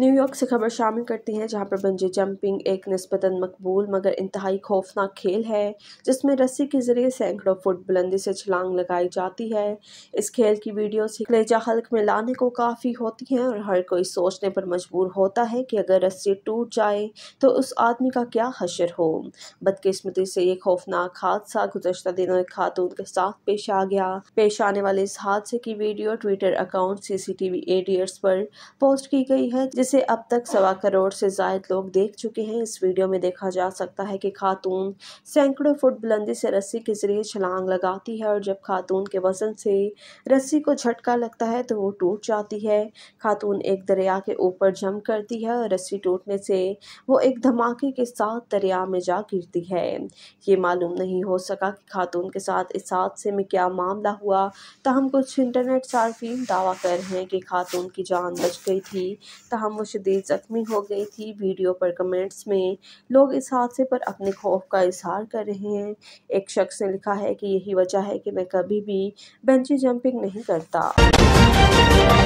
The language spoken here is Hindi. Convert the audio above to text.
न्यूयॉर्क से खबर शामिल करती है जहां पर बंजी जंपिंग एक नस्बता मकबूल मगर इंतहाई खौफनाक खेल है जिसमें रस्सी के ज़रिए सैकड़ों फुट बुलंदी से छलांग लगाई जाती है इस खेल की वीडियो कलेजा हल्क में लाने को काफ़ी होती हैं और हर कोई सोचने पर मजबूर होता है कि अगर रस्सी टूट जाए तो उस आदमी का क्या हशर हो बदकिस्मती से ये खौफनाक हादसा गुजशत दिनों एक खातून के साथ पेश आ गया पेश आने वाले इस हादसे की वीडियो ट्विटर अकाउंट सीसीटीवी एडियर्स पर पोस्ट की गई है जिसे अब तक सवा करोड़ से जायद लोग देख चुके हैं इस वीडियो में देखा जा सकता है कि खातून सैकड़ों फुट बुलंदी से रस्सी के ज़रिए छलांग लगाती है और जब खातून के वजन से रस्सी को झटका लगता है तो वो टूट जाती है खातून एक दरिया के ऊपर जम करती है और रस्सी टूटने से वो एक धमाके के साथ दरिया में जा गिरती है ये मालूम नहीं हो सका कि खातून के साथ इस हादसे में क्या मामला हुआ तहम कुछ इंटरनेट सार्फिन दावा कर रहे हैं कि खातून की जान बच गई थी तहम हम शदीद ज़ख्मी हो गई थी वीडियो पर कमेंट्स में लोग इस हादसे पर अपने खौफ का इजहार कर रहे हैं एक शख्स ने लिखा है कि यही वजह है कि मैं कभी भी बेंची जंपिंग नहीं करता